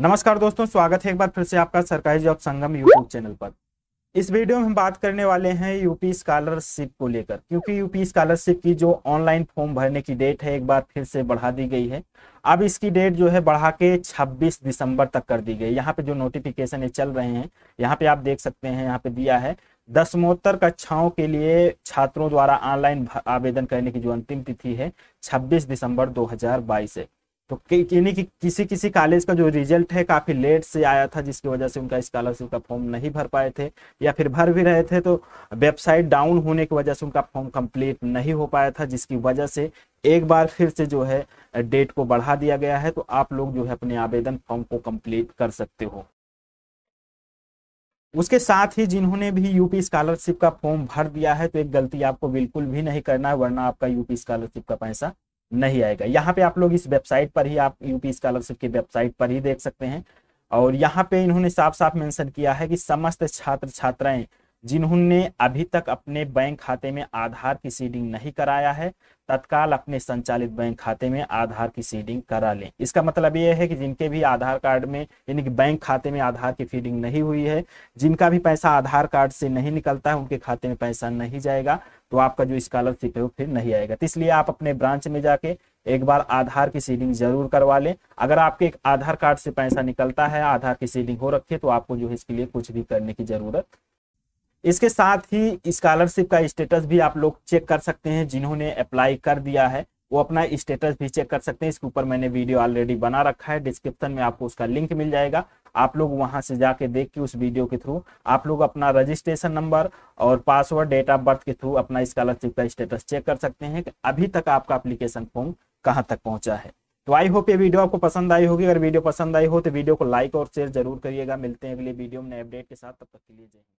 नमस्कार दोस्तों स्वागत है एक बार फिर से आपका सरकारी जॉब संगम यूट्यूब चैनल पर इस वीडियो में हम बात करने वाले हैं यूपी स्कॉलरशिप को लेकर क्योंकि यूपी स्कॉलरशिप की जो ऑनलाइन फॉर्म भरने की डेट है एक बार फिर से बढ़ा दी गई है अब इसकी डेट जो है बढ़ा के 26 दिसंबर तक कर दी गई यहाँ पे जो नोटिफिकेशन चल रहे हैं यहाँ पे आप देख सकते हैं यहाँ पे दिया है दसमोत्तर कक्षाओं के लिए छात्रों द्वारा ऑनलाइन आवेदन करने की जो अंतिम तिथि है छब्बीस दिसंबर दो है तो यानी कि किसी किसी कॉलेज का जो रिजल्ट है काफ़ी लेट से आया था जिसकी वजह से उनका स्कॉलरशिप का फॉर्म नहीं भर पाए थे या फिर भर भी रहे थे तो वेबसाइट डाउन होने की वजह से उनका फॉर्म कंप्लीट नहीं हो पाया था जिसकी वजह से एक बार फिर से जो है डेट को बढ़ा दिया गया है तो आप लोग जो है अपने आवेदन फॉर्म को कम्प्लीट कर सकते हो उसके साथ ही जिन्होंने भी यूपी स्कॉलरशिप का फॉर्म भर दिया है तो एक गलती आपको बिल्कुल भी नहीं करना है वरना आपका यूपी स्कॉलरशिप का पैसा नहीं आएगा यहाँ पे आप लोग इस वेबसाइट पर ही आप यूपी स्कॉलरशिप की वेबसाइट पर ही देख सकते हैं और यहाँ पे इन्होंने साफ साफ मेंशन किया है कि समस्त छात्र छात्राएं जिन्होंने अभी तक अपने बैंक खाते में आधार की सीडिंग नहीं कराया है तत्काल अपने संचालित बैंक खाते में आधार की सीडिंग करा लें इसका मतलब यह है कि जिनके भी आधार कार्ड में यानी कि बैंक खाते में आधार की फीडिंग नहीं हुई है जिनका भी पैसा आधार कार्ड से नहीं निकलता है उनके खाते में पैसा नहीं जाएगा तो आपका जो स्कॉलरशिप है वो फिर नहीं आएगा तो इसलिए आप अपने ब्रांच में जाके एक बार आधार की सीडिंग जरूर करवा लें अगर आपके एक आधार कार्ड से पैसा निकलता है आधार की सीडिंग हो रखी है तो आपको जो है इसके लिए कुछ भी करने की जरूरत इसके साथ ही स्कॉलरशिप का स्टेटस भी आप लोग चेक कर सकते हैं जिन्होंने अप्लाई कर दिया है वो अपना स्टेटस भी चेक कर सकते हैं इसके ऊपर मैंने वीडियो ऑलरेडी बना रखा है डिस्क्रिप्शन में आपको उसका लिंक मिल जाएगा आप लोग वहां से जाके देख के उस वीडियो के थ्रू आप लोग अपना रजिस्ट्रेशन नंबर और पासवर्ड डेट ऑफ बर्थ के थ्रू अपना स्कॉलरशिप का स्टेटस चेक कर सकते हैं कि अभी तक आपका अप्लीकेशन फॉर्म कहाँ तक पहुँचा है तो आई होप ये वीडियो आपको पसंद आई होगी अगर वीडियो पसंद आई हो तो वीडियो को लाइक और शेयर जरूर करिएगा मिलते हैं अगले वीडियो में नए अपडेट के साथ तब तक के लिए जय